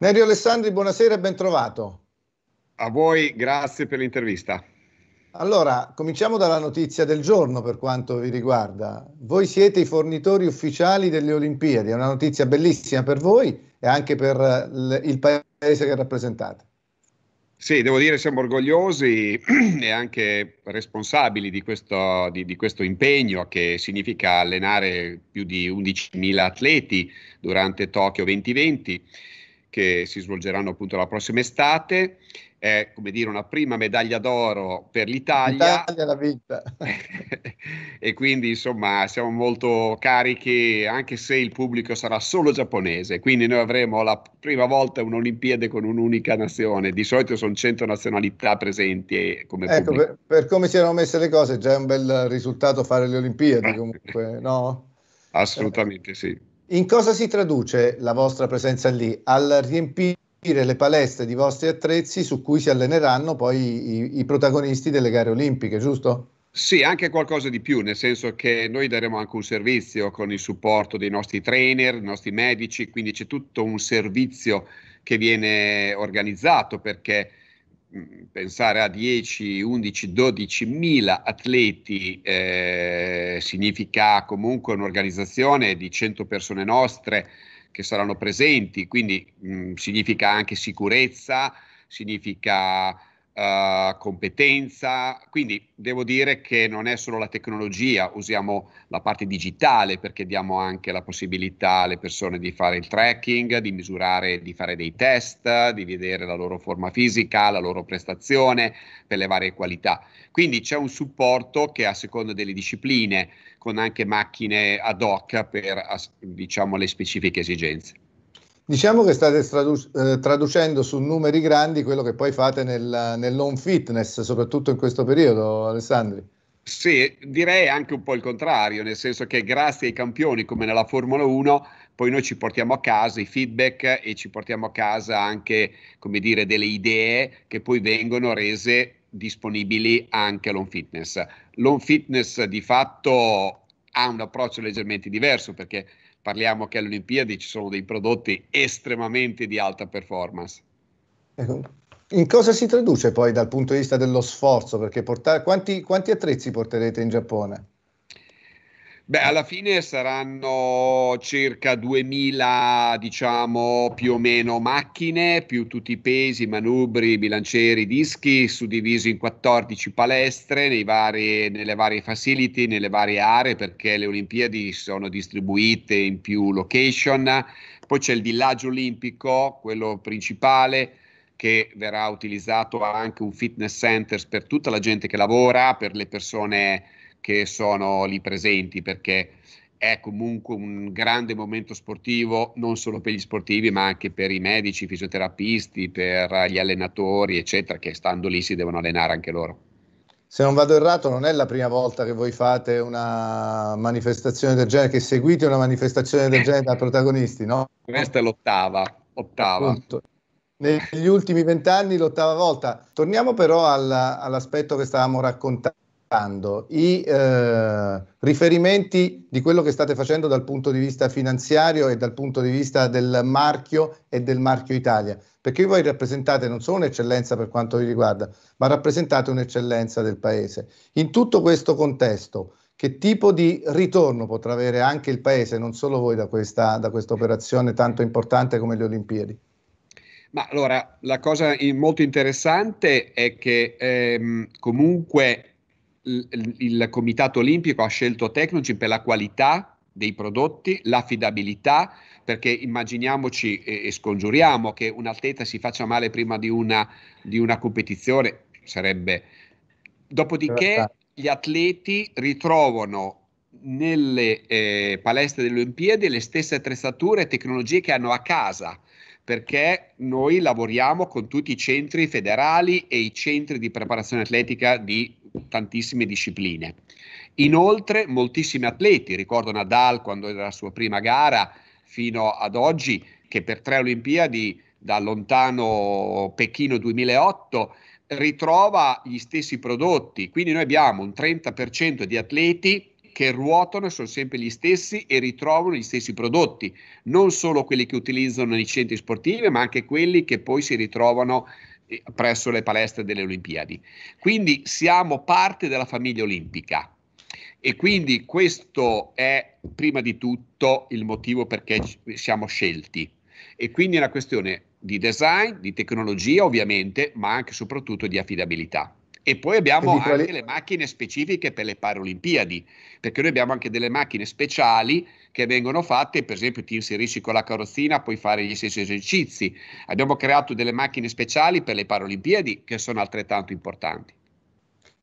Nerio Alessandri, buonasera e bentrovato. A voi, grazie per l'intervista. Allora, cominciamo dalla notizia del giorno per quanto vi riguarda. Voi siete i fornitori ufficiali delle Olimpiadi, è una notizia bellissima per voi e anche per eh, il paese che rappresentate. Sì, devo dire siamo orgogliosi e anche responsabili di questo, di, di questo, impegno che significa allenare più di 11.000 atleti durante Tokyo 2020 che si svolgeranno appunto la prossima estate è come dire una prima medaglia d'oro per l'Italia. L'Italia l'ha vinta. e quindi insomma siamo molto carichi anche se il pubblico sarà solo giapponese, quindi noi avremo la prima volta un'Olimpiade con un'unica nazione, di solito sono 100 nazionalità presenti. Eh, come ecco, per, per, come si erano messe le cose già è un bel risultato fare le Olimpiadi eh. comunque, no? Assolutamente sì. In cosa si traduce la vostra presenza lì? Al riempire le palestre di vostri attrezzi su cui si alleneranno poi i, i protagonisti delle gare olimpiche, giusto? Sì, anche qualcosa di più, nel senso che noi daremo anche un servizio con il supporto dei nostri trainer, dei nostri medici, quindi c'è tutto un servizio che viene organizzato perché mm, pensare a 10, 11, 12 mila atleti eh, significa comunque un'organizzazione di 100 persone nostre che saranno presenti, quindi mh, significa anche sicurezza, significa Uh, competenza, quindi devo dire che non è solo la tecnologia, usiamo la parte digitale perché diamo anche la possibilità alle persone di fare il tracking, di misurare, di fare dei test, di vedere la loro forma fisica, la loro prestazione per le varie qualità. Quindi c'è un supporto che a seconda delle discipline, con anche macchine ad hoc per diciamo le specifiche esigenze. Diciamo che state tradu- eh, traducendo su numeri grandi quello che poi fate nel, nell'home fitness, soprattutto in questo periodo, Alessandri. Sì, direi anche un po' il contrario, nel senso che grazie ai campioni come nella Formula 1 poi noi ci portiamo a casa i feedback e ci portiamo a casa anche, come dire, delle idee che poi vengono rese disponibili anche all'on fitness. L'on fitness di fatto ha un approccio leggermente diverso perché parliamo che alle Olimpiadi ci sono dei prodotti estremamente di alta performance. Eh, in cosa si traduce poi dal punto di vista dello sforzo? Perché portare, quanti, quanti attrezzi porterete in Giappone? Beh, alla fine saranno circa 2000, diciamo, più o meno macchine, più tutti i pesi, manubri, bilancieri, dischi, suddivisi in 14 palestre vari, nelle varie facility, nelle varie aree, perché le Olimpiadi sono distribuite in più location. Poi c'è il villaggio olimpico, quello principale, che verrà utilizzato anche un fitness center per tutta la gente che lavora, per le persone che sono lì presenti perché è comunque un grande momento sportivo non solo per gli sportivi ma anche per i medici, i fisioterapisti, per gli allenatori eccetera che stando lì si devono allenare anche loro. Se non vado errato non è la prima volta che voi fate una manifestazione del genere, che seguite una manifestazione del genere da protagonisti, no? Questa è l'ottava, ottava. Appunto negli ultimi vent'anni l'ottava volta. Torniamo però alla, all'aspetto che stavamo raccontando i eh, riferimenti di quello che state facendo dal punto di vista finanziario e dal punto di vista del marchio e del marchio Italia, perché voi rappresentate non solo un'eccellenza per quanto vi riguarda, ma rappresentate un'eccellenza del Paese. In tutto questo contesto, che tipo di ritorno potrà avere anche il Paese, non solo voi, da questa, da questa operazione tanto importante come le Olimpiadi? Ma allora, la cosa molto interessante è che ehm, comunque il, il Comitato Olimpico ha scelto Tecnogym per la qualità dei prodotti, l'affidabilità, perché immaginiamoci e, e scongiuriamo che un atleta si faccia male prima di una, di una competizione, sarebbe... Dopodiché certo. gli atleti ritrovano nelle eh, palestre delle Olimpiadi le stesse attrezzature e tecnologie che hanno a casa, perché noi lavoriamo con tutti i centri federali e i centri di preparazione atletica di tantissime discipline. Inoltre moltissimi atleti, ricordo Nadal quando era la sua prima gara fino ad oggi, che per tre Olimpiadi da lontano Pechino 2008 ritrova gli stessi prodotti. Quindi noi abbiamo un 30% di atleti che ruotano e sono sempre gli stessi e ritrovano gli stessi prodotti, non solo quelli che utilizzano nei centri sportivi, ma anche quelli che poi si ritrovano presso le palestre delle Olimpiadi. Quindi siamo parte della famiglia olimpica e quindi questo è prima di tutto il motivo perché siamo scelti. E quindi è una questione di design, di tecnologia ovviamente, ma anche e soprattutto di affidabilità. E poi abbiamo Quindi, anche quali... le macchine specifiche per le Paralimpiadi, perché noi abbiamo anche delle macchine speciali che vengono fatte, per esempio ti inserisci con la carrozzina, puoi fare gli stessi esercizi. Abbiamo creato delle macchine speciali per le Paralimpiadi che sono altrettanto importanti.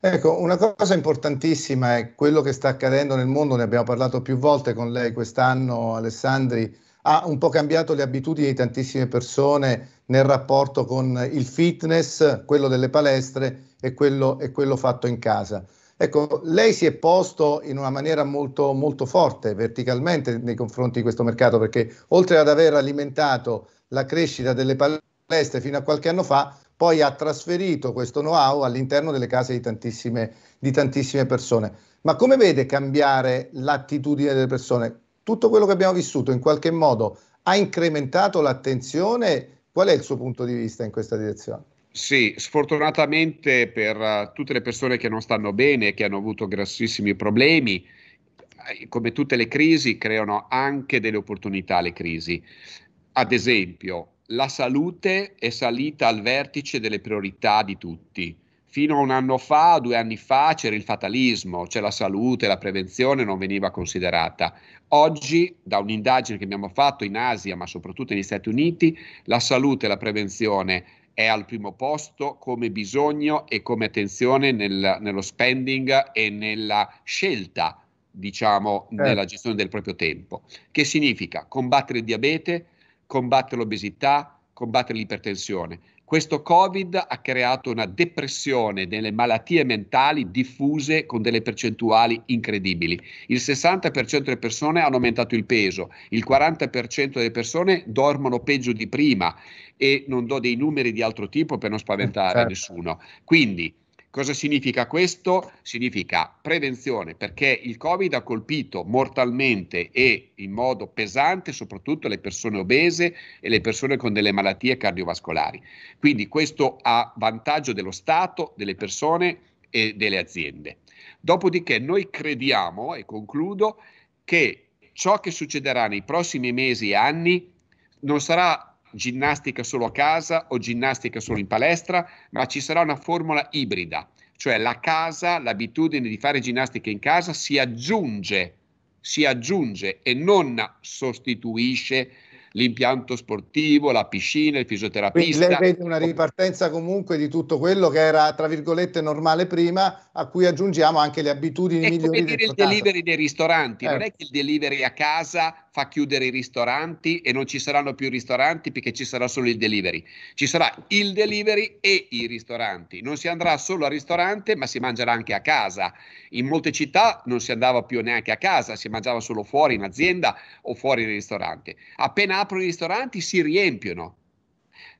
Ecco, una cosa importantissima è quello che sta accadendo nel mondo, ne abbiamo parlato più volte con lei quest'anno, Alessandri, ha un po' cambiato le abitudini di tantissime persone nel rapporto con il fitness, quello delle palestre e quello, e quello fatto in casa. Ecco, lei si è posto in una maniera molto, molto forte verticalmente nei confronti di questo mercato perché oltre ad aver alimentato la crescita delle palestre fino a qualche anno fa, poi ha trasferito questo know-how all'interno delle case di tantissime, di tantissime persone. Ma come vede cambiare l'attitudine delle persone? Tutto quello che abbiamo vissuto in qualche modo ha incrementato l'attenzione? Qual è il suo punto di vista in questa direzione? Sì, sfortunatamente per eh, tutte le persone che non stanno bene, che hanno avuto grossissimi problemi, eh, come tutte le crisi, creano anche delle opportunità le crisi. Ad esempio, la salute è salita al vertice delle priorità di tutti. Fino a un anno fa, due anni fa, c'era il fatalismo, cioè la salute, la prevenzione non veniva considerata. Oggi, da un'indagine che abbiamo fatto in Asia, ma soprattutto negli Stati Uniti, la salute e la prevenzione è al primo posto come bisogno e come attenzione nel, nello spending e nella scelta, diciamo, eh. nella gestione del proprio tempo. Che significa combattere il diabete, combattere l'obesità, combattere l'ipertensione. Questo Covid ha creato una depressione delle malattie mentali diffuse con delle percentuali incredibili. Il 60% delle persone hanno aumentato il peso, il 40% delle persone dormono peggio di prima e non do dei numeri di altro tipo per non spaventare eh, certo. nessuno. Quindi Cosa significa questo? Significa prevenzione, perché il Covid ha colpito mortalmente e in modo pesante soprattutto le persone obese e le persone con delle malattie cardiovascolari. Quindi questo a vantaggio dello Stato, delle persone e delle aziende. Dopodiché noi crediamo, e concludo, che ciò che succederà nei prossimi mesi e anni non sarà ginnastica solo a casa o ginnastica solo in palestra, ma ci sarà una formula ibrida, cioè la casa, l'abitudine di fare ginnastica in casa si aggiunge, si aggiunge e non sostituisce l'impianto sportivo, la piscina, il fisioterapista. Quindi lei vede una ripartenza comunque di tutto quello che era tra virgolette normale prima, a cui aggiungiamo anche le abitudini è ecco, migliori. Come dire il delivery dei ristoranti, eh. non è certo. che il delivery a casa fa chiudere i ristoranti e non ci saranno più ristoranti perché ci sarà solo il delivery. Ci sarà il delivery e i ristoranti. Non si andrà solo al ristorante, ma si mangerà anche a casa. In molte città non si andava più neanche a casa, si mangiava solo fuori in azienda o fuori nel ristorante. Appena aprono i ristoranti si riempiono.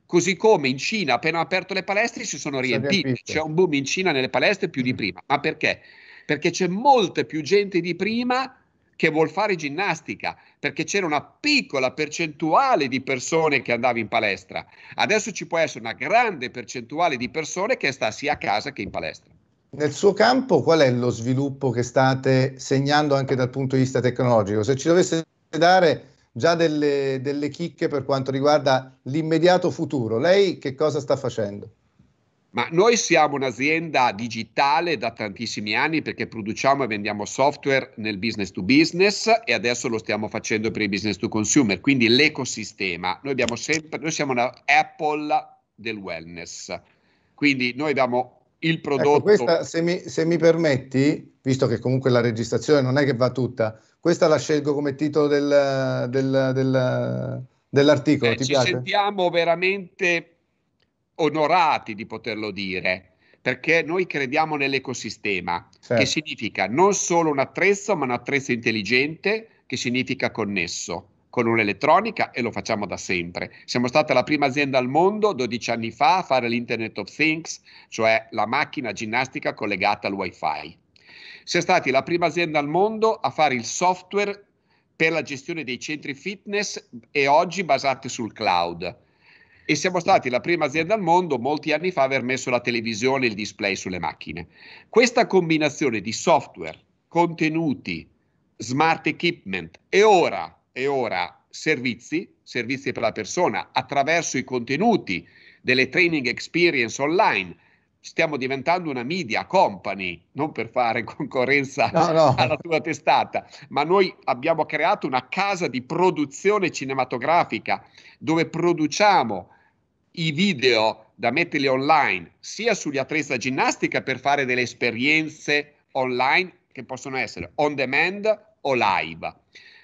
Così come in Cina, appena aperto le palestre, si sono riempiti. C'è un boom in Cina nelle palestre più di mm. prima. Ma perché? Perché c'è molta più gente di prima che vuol fare ginnastica, perché c'era una piccola percentuale di persone che andava in palestra. Adesso ci può essere una grande percentuale di persone che sta sia a casa che in palestra. Nel suo campo qual è lo sviluppo che state segnando anche dal punto di vista tecnologico? Se ci dovesse dare già delle, delle chicche per quanto riguarda l'immediato futuro. Lei che cosa sta facendo? Ma noi siamo un'azienda digitale da tantissimi anni perché produciamo e vendiamo software nel business to business e adesso lo stiamo facendo per il business to consumer, quindi l'ecosistema. Noi, sempre, noi siamo una Apple del wellness, quindi noi abbiamo il ecco, prodotto. Ecco, questa, se mi, se mi permetti, visto che comunque la registrazione non è che va tutta, questa la scelgo come titolo del, del, del, dell'articolo. Eh, Ti ci piace? sentiamo veramente onorati di poterlo dire perché noi crediamo nell'ecosistema, certo. che significa non solo un attrezzo, ma un attrezzo intelligente, che significa connesso con un'elettronica e lo facciamo da sempre. Siamo stata la prima azienda al mondo 12 anni fa a fare l'Internet of Things, cioè la macchina ginnastica collegata al wifi. Siamo stati la prima azienda al mondo a fare il software per la gestione dei centri fitness e oggi basate sul cloud. E siamo stati la prima azienda al mondo molti anni fa a aver messo la televisione e il display sulle macchine. Questa combinazione di software, contenuti, smart equipment e ora e ora servizi, servizi per la persona, attraverso i contenuti delle training experience online. Stiamo diventando una media company, non per fare concorrenza no, no. alla tua testata, ma noi abbiamo creato una casa di produzione cinematografica dove produciamo i video da metterli online sia sugli attrezzi da ginnastica per fare delle esperienze online che possono essere on demand o live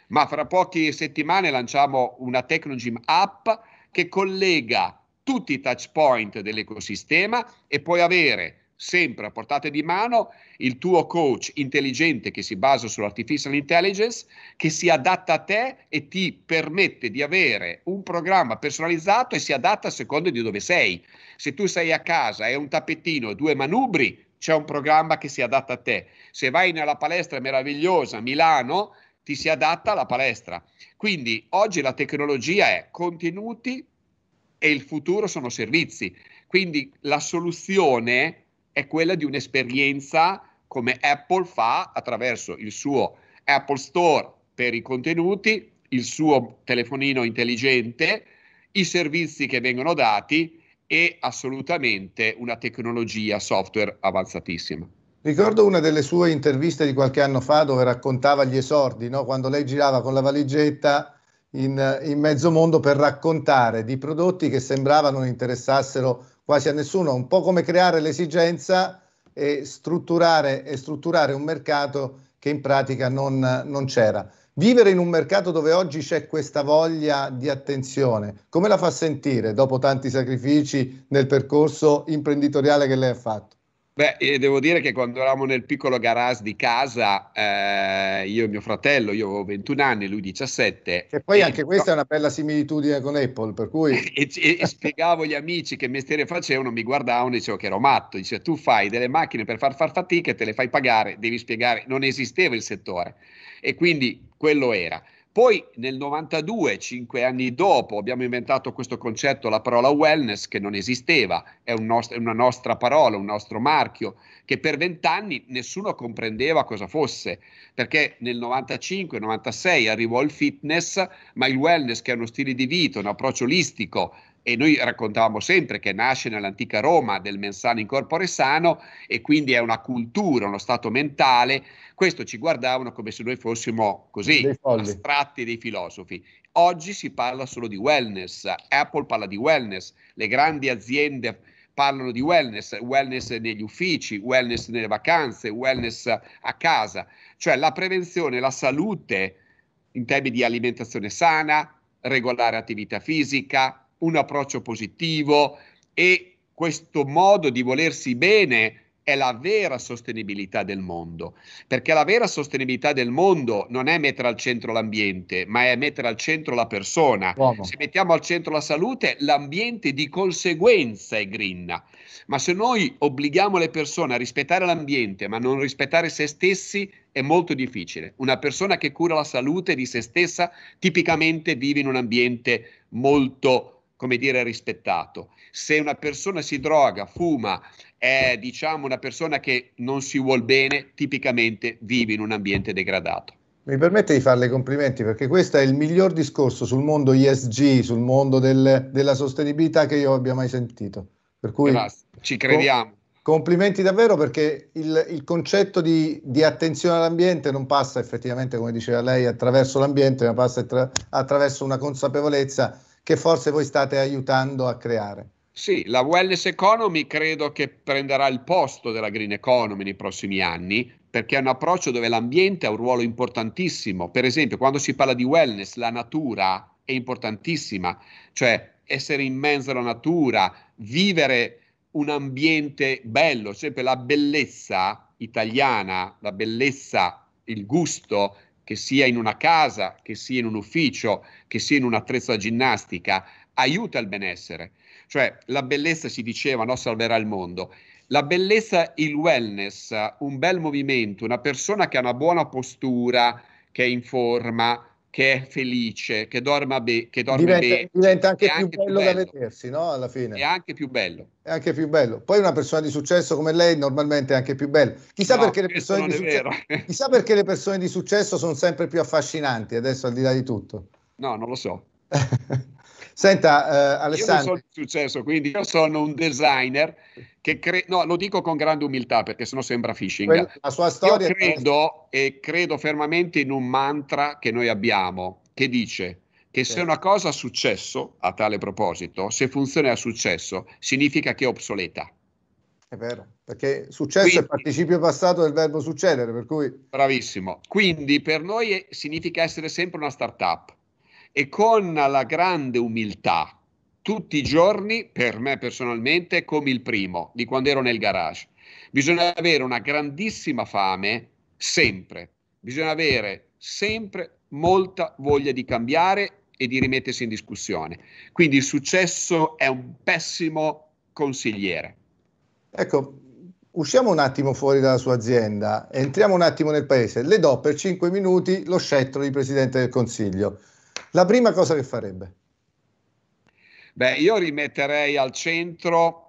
ma fra poche settimane lanciamo una Technogym app che collega tutti i touch point dell'ecosistema e puoi avere sempre a portata di mano il tuo coach intelligente che si basa sull'artificial intelligence, che si adatta a te e ti permette di avere un programma personalizzato e si adatta a seconda di dove sei. Se tu sei a casa e un tappetino e due manubri, c'è un programma che si adatta a te. Se vai nella palestra meravigliosa Milano, ti si adatta alla palestra. Quindi oggi la tecnologia è contenuti e il futuro sono servizi. Quindi la soluzione è quella di un'esperienza come Apple fa attraverso il suo Apple Store per i contenuti, il suo telefonino intelligente, i servizi che vengono dati e assolutamente una tecnologia software avanzatissima. Ricordo una delle sue interviste di qualche anno fa dove raccontava gli esordi, no? quando lei girava con la valigetta in, in mezzo mondo per raccontare di prodotti che sembrava non interessassero quasi a nessuno, un po' come creare l'esigenza e strutturare, e strutturare un mercato che in pratica non, non c'era. Vivere in un mercato dove oggi c'è questa voglia di attenzione, come la fa sentire dopo tanti sacrifici nel percorso imprenditoriale che lei ha fatto? Beh, devo dire che quando eravamo nel piccolo garage di casa, eh, io e mio fratello, io avevo 21 anni, lui 17. E poi e anche questa è una bella similitudine con Apple, per cui... e, e, e spiegavo agli amici che mestiere facevano, mi guardavano e dicevo che ero matto. Dice, tu fai delle macchine per far far fatica e te le fai pagare, devi spiegare. Non esisteva il settore. E quindi quello era. Poi nel 92, cinque anni dopo, abbiamo inventato questo concetto, la parola wellness, che non esisteva, è, un nost- è una nostra parola, un nostro marchio, che per vent'anni nessuno comprendeva cosa fosse, perché nel 95-96 arrivò il fitness, ma il wellness, che è uno stile di vita, un approccio olistico, e noi raccontavamo sempre che nasce nell'antica Roma del mensano in corpore sano e quindi è una cultura, uno stato mentale, questo ci guardavano come se noi fossimo così, dei astratti dei filosofi. Oggi si parla solo di wellness, Apple parla di wellness, le grandi aziende parlano di wellness, wellness negli uffici, wellness nelle vacanze, wellness a casa, cioè la prevenzione, la salute in termini di alimentazione sana, regolare attività fisica, un approccio positivo e questo modo di volersi bene è la vera sostenibilità del mondo, perché la vera sostenibilità del mondo non è mettere al centro l'ambiente, ma è mettere al centro la persona. Uomo. Se mettiamo al centro la salute, l'ambiente di conseguenza è grinna. Ma se noi obblighiamo le persone a rispettare l'ambiente, ma non rispettare se stessi, è molto difficile. Una persona che cura la salute di se stessa tipicamente vive in un ambiente molto come dire, rispettato. Se una persona si droga, fuma, è diciamo una persona che non si vuol bene, tipicamente vive in un ambiente degradato. Mi permette di farle complimenti perché questo è il miglior discorso sul mondo ISG, sul mondo del, della sostenibilità che io abbia mai sentito. Per cui Grazie, ci crediamo. complimenti davvero perché il, il concetto di, di, attenzione all'ambiente non passa effettivamente, come diceva lei, attraverso l'ambiente, ma passa attra- attraverso una consapevolezza che forse voi state aiutando a creare. Sì, la wellness economy credo che prenderà il posto della green economy nei prossimi anni perché è un approccio dove l'ambiente ha un ruolo importantissimo. Per esempio, quando si parla di wellness, la natura è importantissima, cioè essere in mezzo alla natura, vivere un ambiente bello, sempre cioè la bellezza italiana, la bellezza, il gusto che sia in una casa, che sia in un ufficio, che sia in un attrezzo da ginnastica, aiuta il benessere. Cioè la bellezza, si diceva, no, salverà il mondo. La bellezza, il wellness, un bel movimento, una persona che ha una buona postura, che è in forma, che è felice, che, dorma be- che dorme bene. Diventa anche, più, anche bello più, bello da vedersi, no? Alla fine. È anche più bello. È anche più bello. Poi una persona di successo come lei normalmente è anche più bella. Chissà, no, chissà perché le persone di successo sono sempre più affascinanti adesso al di là di tutto. No, non lo so. Senta, eh, Alessandro. Io non sono successo, quindi io sono un designer che cre- no, lo dico con grande umiltà perché sennò sembra phishing. la sua storia. Io credo e credo fermamente in un mantra che noi abbiamo che dice che se una cosa ha successo, a tale proposito, se funziona ha successo, significa che è obsoleta. È vero, perché successo Quindi, è participio passato del verbo succedere, per cui... Bravissimo. Quindi per noi significa essere sempre una startup e con la grande umiltà tutti i giorni, per me personalmente, come il primo di quando ero nel garage. Bisogna avere una grandissima fame sempre, bisogna avere sempre molta voglia di cambiare e di rimettersi in discussione. Quindi il successo è un pessimo consigliere. Ecco, usciamo un attimo fuori dalla sua azienda, entriamo un attimo nel paese. Le do per cinque minuti lo scettro di Presidente del Consiglio la prima cosa che farebbe? Beh, io rimetterei al centro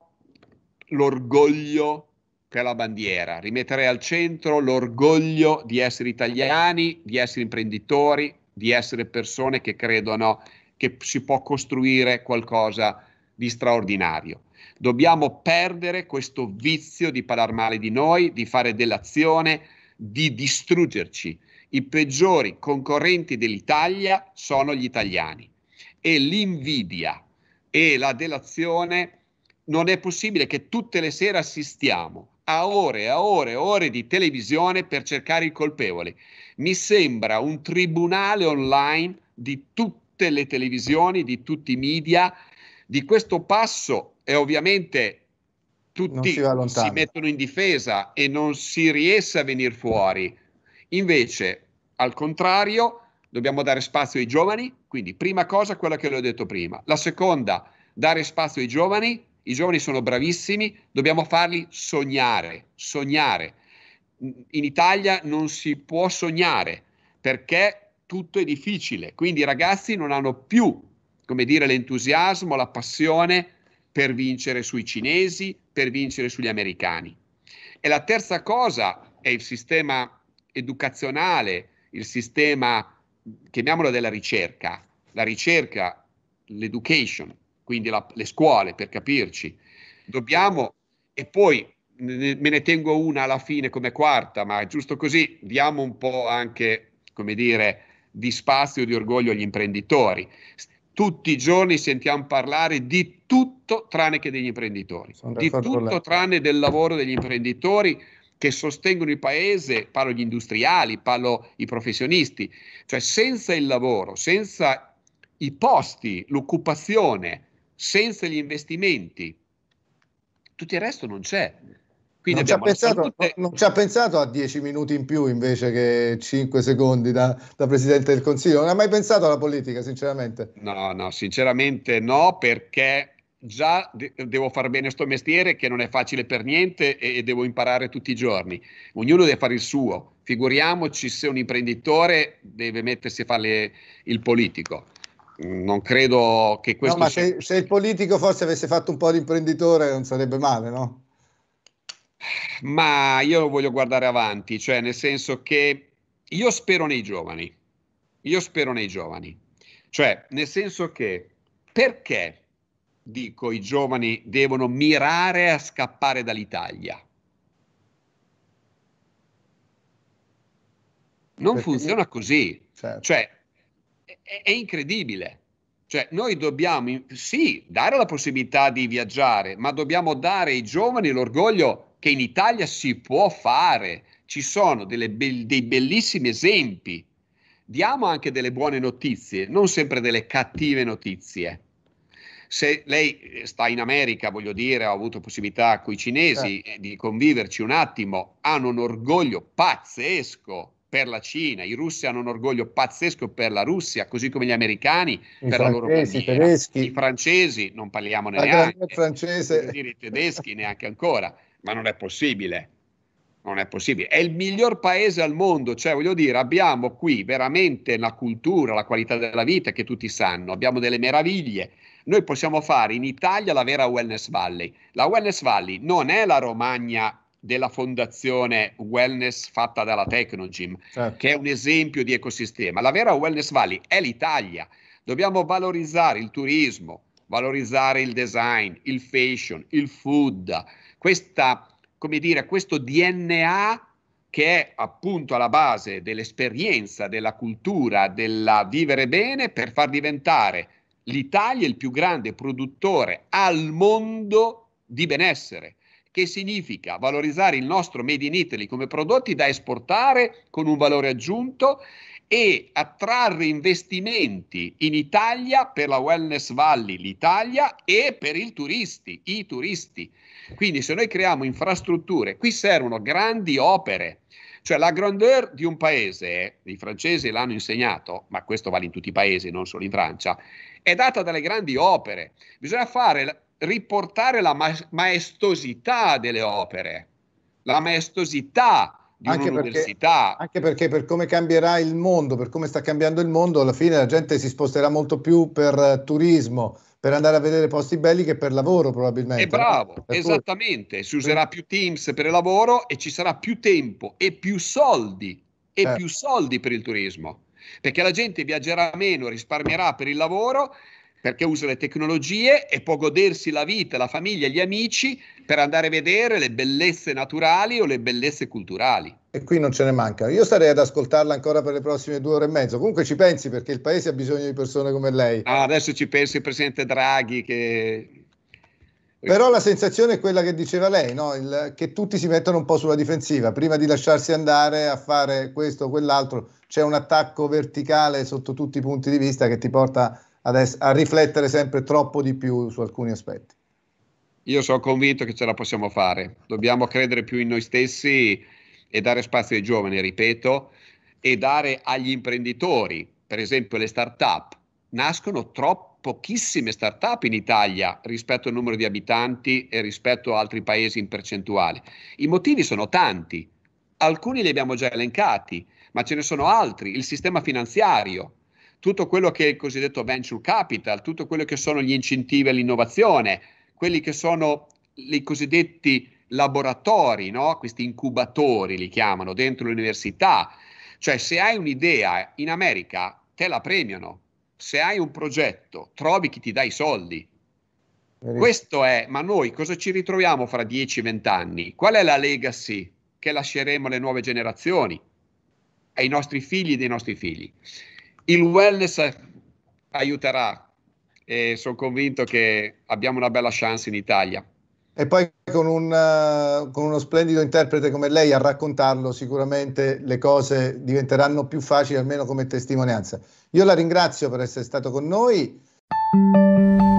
l'orgoglio per la bandiera, rimetterei al centro l'orgoglio di essere italiani, di essere imprenditori, di essere persone che credono che si può costruire qualcosa di straordinario. Dobbiamo perdere questo vizio di parlare male di noi, di fare dell'azione, di distruggerci. I peggiori concorrenti dell'Italia sono gli italiani e l'invidia e la delazione non è possibile che tutte le sere assistiamo a ore e a ore e ore di televisione per cercare i colpevoli. Mi sembra un tribunale online di tutte le televisioni, di tutti i media. Di questo passo e ovviamente tutti si, si, mettono in difesa e non si riesce a venire fuori Invece, al contrario, dobbiamo dare spazio ai giovani, quindi prima cosa quella che le ho detto prima. La seconda, dare spazio ai giovani, i giovani sono bravissimi, dobbiamo farli sognare, sognare. In Italia non si può sognare perché tutto è difficile, quindi i ragazzi non hanno più, come dire, l'entusiasmo, la passione per vincere sui cinesi, per vincere sugli americani. E la terza cosa è il sistema educazionale, il sistema, chiamiamolo della ricerca, la ricerca, l'education, quindi la, le scuole per capirci. Dobbiamo, e poi me ne tengo una alla fine come quarta, ma giusto così diamo un po' anche, come dire, di spazio di orgoglio agli imprenditori. Tutti i giorni sentiamo parlare di tutto tranne che degli imprenditori, di tutto tranne del lavoro degli imprenditori, che sostengono il paese, parlo gli industriali, parlo i professionisti, cioè senza il lavoro, senza i posti, l'occupazione, senza gli investimenti, tutto il resto non c'è. Non ci, pensato, non, ci ha pensato, a 10 minuti in più invece che 5 secondi da, da, Presidente del Consiglio? Non ha mai pensato alla politica, sinceramente? No, no, sinceramente no, perché già de- devo far bene questo mestiere che non è facile per niente e-, e devo imparare tutti i giorni. Ognuno deve fare il suo, figuriamoci se un imprenditore deve mettersi a fare il politico non credo che questo. No, ma se, se, il politico forse avesse fatto un po' l'imprenditore non sarebbe male, no? Ma io voglio guardare avanti, cioè nel senso che io spero nei giovani, io spero nei giovani, cioè nel senso che perché dico, i giovani devono mirare a scappare dall'Italia. Non Perché funziona io... così. Certo. Cioè, è, è incredibile. Cioè, noi dobbiamo, sì, dare la possibilità di viaggiare, ma dobbiamo dare ai giovani l'orgoglio che in Italia si può fare. Ci sono delle, dei bellissimi esempi. Diamo anche delle buone notizie, non sempre delle cattive notizie se lei eh, sta in America, voglio dire, ha avuto possibilità con i cinesi certo. eh. di conviverci un attimo, hanno un orgoglio pazzesco per la Cina, i russi hanno un orgoglio pazzesco per la Russia, così come gli americani I per la loro bandiera, i francesi, non parliamo neanche, francese. i tedeschi neanche ancora, ma non è possibile. Non è possibile, è il miglior paese al mondo, cioè voglio dire, abbiamo qui veramente la cultura, la qualità della vita che tutti sanno, abbiamo delle meraviglie, noi possiamo fare in Italia la vera Wellness Valley. La Wellness Valley non è la Romagna della fondazione Wellness fatta dalla Tecnogym, certo. che è un esempio di ecosistema. La vera Wellness Valley è l'Italia. Dobbiamo valorizzare il turismo, valorizzare il design, il fashion, il food, questa, come dire, questo DNA che è appunto alla base dell'esperienza, della cultura, della vivere bene per far diventare l'Italia è il più grande produttore al mondo di benessere, che significa valorizzare il nostro Made in Italy come prodotti da esportare con un valore aggiunto e attrarre investimenti in Italia per la Wellness Valley, l'Italia e per i turisti, i turisti. Quindi se noi creiamo infrastrutture, qui servono grandi opere cioè la grandeur di un paese, i francesi l'hanno insegnato, ma questo vale in tutti i paesi, non solo in Francia, è data dalle grandi opere. Bisogna fare, riportare la maestosità delle opere, la maestosità di anche un'università. Perché, anche perché per come cambierà il mondo, per come sta cambiando il mondo, alla fine la gente si sposterà molto più per eh, turismo, per andare a vedere posti belli che per lavoro probabilmente. E bravo, no? esattamente, si userà più Teams per il lavoro e ci sarà più tempo e più soldi, e certo. più soldi per il turismo, perché la gente viaggerà meno, risparmierà per il lavoro perché usa le tecnologie e può godersi la vita, la famiglia, gli amici per andare a vedere le bellezze naturali o le bellezze culturali. E qui non ce ne mancano. Io starei ad ascoltarla ancora per le prossime due ore e mezzo. Comunque ci pensi perché il paese ha bisogno di persone come lei. Ah, adesso ci pensi il presidente Draghi che però la sensazione è quella che diceva lei, no? il, che tutti si mettono un po' sulla difensiva, prima di lasciarsi andare a fare questo o quell'altro, c'è un attacco verticale sotto tutti i punti di vista che ti porta ad a riflettere sempre troppo di più su alcuni aspetti. Io sono convinto che ce la possiamo fare, dobbiamo credere più in noi stessi e dare spazio ai giovani, ripeto, e dare agli imprenditori, per esempio le start-up. Nascono troppo pochissime start-up in Italia rispetto al numero di abitanti e rispetto a altri paesi in percentuale. I motivi sono tanti, alcuni li abbiamo già elencati, ma ce ne sono altri, il sistema finanziario, tutto quello che è il cosiddetto venture capital, tutto quello che sono gli incentivi all'innovazione, quelli che sono i cosiddetti laboratori, no? questi incubatori li chiamano dentro l'università. Cioè se hai un'idea in America te la premiano, se hai un progetto trovi chi ti dà i soldi. Questo è, ma noi cosa ci ritroviamo fra 10-20 anni? Qual è la legacy che lasceremo alle nuove generazioni, ai nostri figli e dei nostri figli? il wellness aiuterà e sono convinto che abbiamo una bella chance in Italia. E poi con, un, eh, con uno splendido interprete come lei a raccontarlo, sicuramente le cose diventeranno più facili, almeno come testimonianza. Io la ringrazio per essere stato con noi.